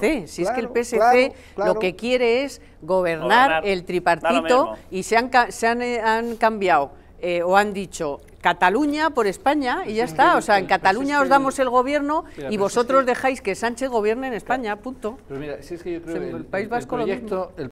Si es que el PSC lo que quiere es gobernar, el tripartito y se han, se han, eh, cambiado eh, o han dicho Cataluña por España y ya está. O sea, en Cataluña os damos el gobierno y vosotros dejáis que Sánchez gobierne en España, punto. Pero mira, si es que yo creo que el, País proyecto,